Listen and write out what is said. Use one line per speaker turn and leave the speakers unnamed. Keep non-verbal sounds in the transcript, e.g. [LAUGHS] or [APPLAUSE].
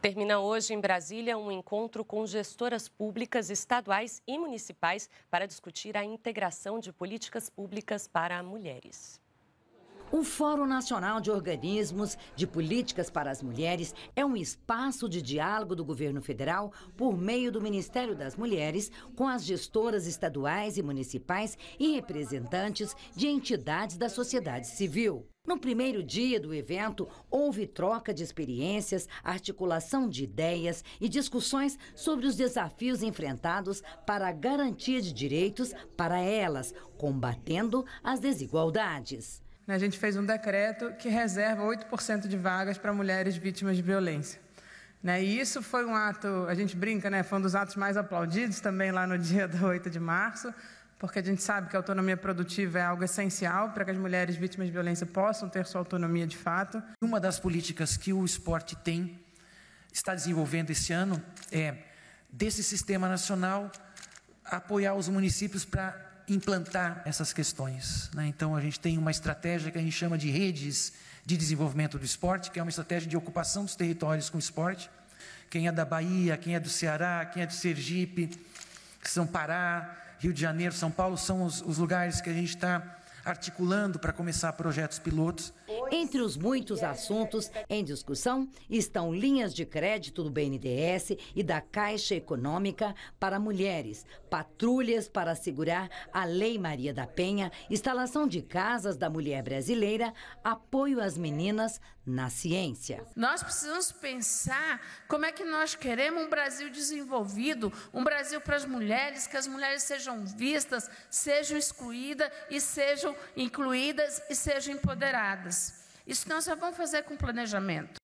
Termina hoje em Brasília um encontro com gestoras públicas estaduais e municipais para discutir a integração de políticas públicas para mulheres. O Fórum Nacional de Organismos de Políticas para as Mulheres é um espaço de diálogo do governo federal por meio do Ministério das Mulheres com as gestoras estaduais e municipais e representantes de entidades da sociedade civil. No primeiro dia do evento, houve troca de experiências, articulação de ideias e discussões sobre os desafios enfrentados para a garantia de direitos para elas, combatendo as desigualdades. Né, a gente fez um decreto que reserva 8% de vagas para mulheres vítimas de
violência. Né, e isso foi um ato, a gente brinca, né? foi um dos atos mais aplaudidos também lá no [LAUGHS] dia do 8 de março, porque a gente sabe que a autonomia produtiva é algo essencial para que
as mulheres vítimas de violência possam ter sua autonomia de fato. Uma das políticas que o esporte tem, está desenvolvendo esse ano, é desse sistema nacional apoiar os municípios para implantar essas questões. Né? Então, a gente tem uma estratégia que a gente chama de redes de desenvolvimento do esporte, que é uma estratégia de ocupação dos territórios com esporte. Quem é da Bahia, quem é do Ceará, quem é do Sergipe, São Pará, Rio de Janeiro, São Paulo, são os, os lugares que a gente está articulando
para começar projetos pilotos. Entre os muitos assuntos em discussão estão linhas de crédito do BNDES e da Caixa Econômica para mulheres, patrulhas para assegurar a Lei Maria da Penha, instalação de casas da mulher brasileira, apoio às meninas na ciência.
Nós precisamos pensar como é que nós queremos um Brasil desenvolvido, um Brasil para as mulheres, que as mulheres sejam vistas, sejam excluídas e sejam incluídas e sejam empoderadas. Isso nós já vamos fazer com planejamento.